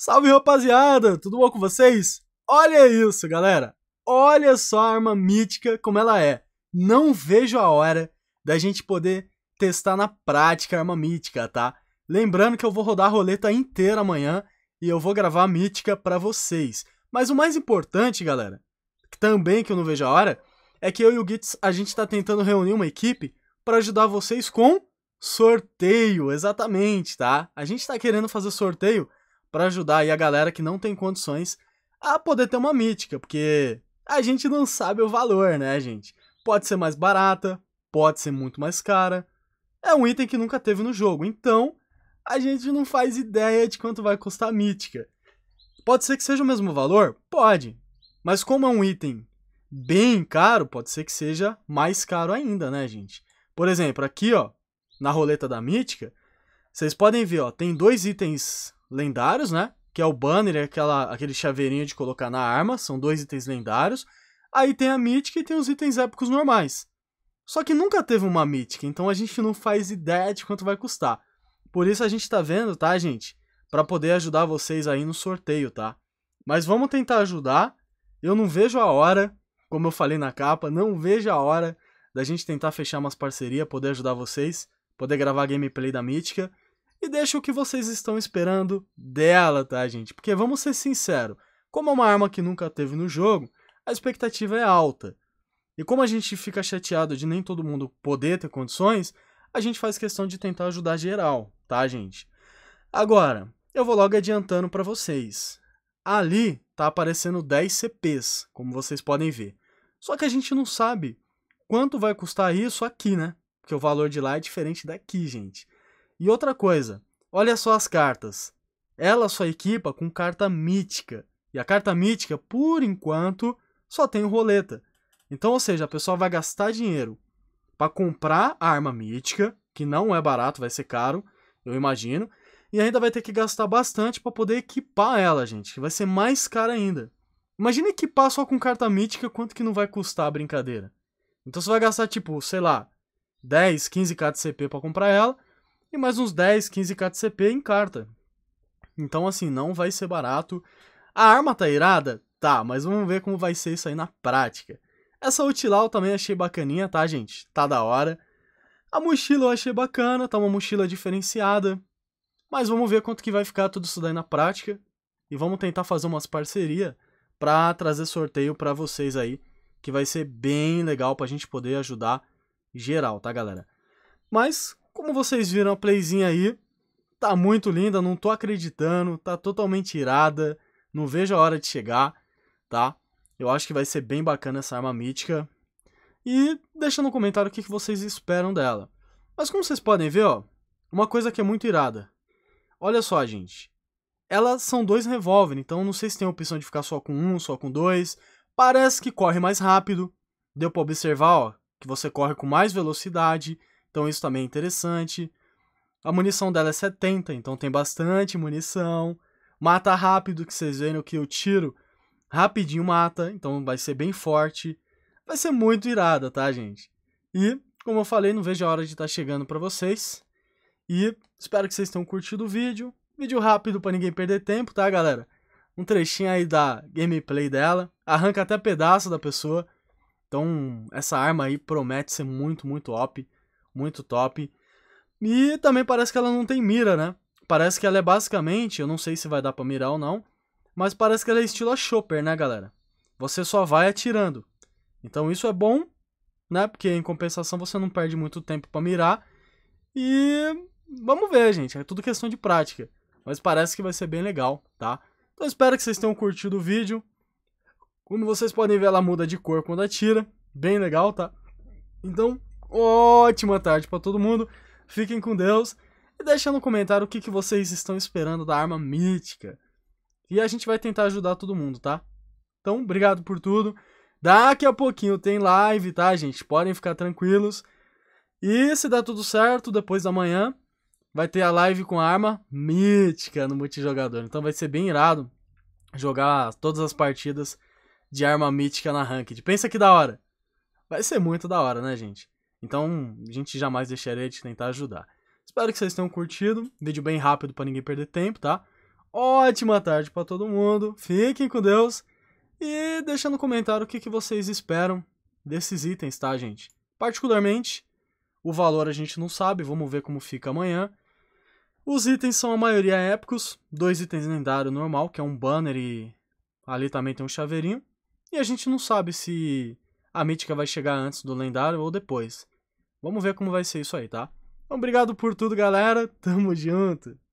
Salve rapaziada, tudo bom com vocês? Olha isso, galera! Olha só a arma mítica como ela é. Não vejo a hora da gente poder testar na prática a arma mítica, tá? Lembrando que eu vou rodar a roleta inteira amanhã e eu vou gravar a mítica para vocês. Mas o mais importante, galera, que também que eu não vejo a hora, é que eu e o Gitz, a gente tá tentando reunir uma equipe para ajudar vocês com sorteio, exatamente, tá? A gente tá querendo fazer sorteio para ajudar aí a galera que não tem condições a poder ter uma mítica, porque a gente não sabe o valor, né, gente? Pode ser mais barata, pode ser muito mais cara. É um item que nunca teve no jogo, então a gente não faz ideia de quanto vai custar a mítica. Pode ser que seja o mesmo valor? Pode. Mas como é um item bem caro, pode ser que seja mais caro ainda, né, gente? Por exemplo, aqui, ó, na roleta da mítica, vocês podem ver, ó, tem dois itens lendários, né? Que é o banner, é aquela, aquele chaveirinho de colocar na arma, são dois itens lendários. Aí tem a mítica e tem os itens épicos normais. Só que nunca teve uma mítica, então a gente não faz ideia de quanto vai custar. Por isso a gente tá vendo, tá, gente? Para poder ajudar vocês aí no sorteio, tá? Mas vamos tentar ajudar. Eu não vejo a hora, como eu falei na capa, não vejo a hora da gente tentar fechar umas parcerias, poder ajudar vocês, poder gravar gameplay da mítica e deixa o que vocês estão esperando dela, tá, gente? Porque vamos ser sinceros, como é uma arma que nunca teve no jogo, a expectativa é alta. E como a gente fica chateado de nem todo mundo poder ter condições, a gente faz questão de tentar ajudar geral, tá, gente? Agora, eu vou logo adiantando para vocês. Ali tá aparecendo 10 CPs, como vocês podem ver. Só que a gente não sabe quanto vai custar isso aqui, né? Porque o valor de lá é diferente daqui, gente. E outra coisa, olha só as cartas. Ela só equipa com carta mítica. E a carta mítica, por enquanto, só tem roleta. Então, ou seja, a pessoa vai gastar dinheiro para comprar a arma mítica, que não é barato, vai ser caro, eu imagino. E ainda vai ter que gastar bastante para poder equipar ela, gente. Que vai ser mais caro ainda. Imagina equipar só com carta mítica, quanto que não vai custar a brincadeira. Então você vai gastar, tipo, sei lá, 10, 15k de CP para comprar ela e mais uns 10, 15k de CP em carta. Então, assim, não vai ser barato. A arma tá irada? Tá, mas vamos ver como vai ser isso aí na prática. Essa utilal também achei bacaninha, tá, gente? Tá da hora. A mochila eu achei bacana, tá uma mochila diferenciada. Mas vamos ver quanto que vai ficar tudo isso daí na prática. E vamos tentar fazer umas parcerias para trazer sorteio para vocês aí, que vai ser bem legal para a gente poder ajudar geral, tá, galera? Mas, como vocês viram a playzinha aí, tá muito linda, não tô acreditando, tá totalmente irada, não vejo a hora de chegar, tá? Eu acho que vai ser bem bacana essa arma mítica. E deixa no comentário o que vocês esperam dela. Mas como vocês podem ver, ó, uma coisa que é muito irada. Olha só, gente. Elas são dois revólver, então não sei se tem a opção de ficar só com um, só com dois. Parece que corre mais rápido. Deu pra observar, ó, que você corre com mais velocidade. Então isso também é interessante. A munição dela é 70, então tem bastante munição. Mata rápido, que vocês viram que o tiro rapidinho mata, então vai ser bem forte. Vai ser muito irada, tá, gente? E, como eu falei, não vejo a hora de estar tá chegando para vocês. E espero que vocês tenham curtido o vídeo. Vídeo rápido para ninguém perder tempo, tá, galera? Um trechinho aí da gameplay dela. Arranca até pedaço da pessoa. Então, essa arma aí promete ser muito, muito OP muito top. E também parece que ela não tem mira, né? Parece que ela é basicamente, eu não sei se vai dar pra mirar ou não, mas parece que ela é estilo a chopper, né, galera? Você só vai atirando. Então isso é bom, né? Porque em compensação você não perde muito tempo para mirar. E vamos ver, gente, é tudo questão de prática. Mas parece que vai ser bem legal, tá? Então espero que vocês tenham curtido o vídeo. Como vocês podem ver, ela muda de cor quando atira. Bem legal, tá? Então, ótima tarde para todo mundo. Fiquem com Deus. E deixa no comentário o que, que vocês estão esperando da arma mítica. E a gente vai tentar ajudar todo mundo, tá? Então, obrigado por tudo. Daqui a pouquinho tem live, tá, gente? Podem ficar tranquilos. E se der tudo certo, depois da manhã vai ter a live com a arma mítica no multijogador. Então vai ser bem irado jogar todas as partidas de arma mítica na ranked. Pensa que da hora. Vai ser muito da hora, né, gente? Então, a gente jamais deixaria de tentar ajudar. Espero que vocês tenham curtido. Vídeo bem rápido para ninguém perder tempo, tá? Ótima tarde para todo mundo. Fiquem com Deus. E deixa no comentário o que, que vocês esperam desses itens, tá, gente? Particularmente, o valor a gente não sabe. Vamos ver como fica amanhã. Os itens são a maioria é épicos. Dois itens lendário normal, que é um banner e ali também tem um chaveirinho. E a gente não sabe se a mítica vai chegar antes do lendário ou depois. Vamos ver como vai ser isso aí, tá? Obrigado por tudo, galera. Tamo junto.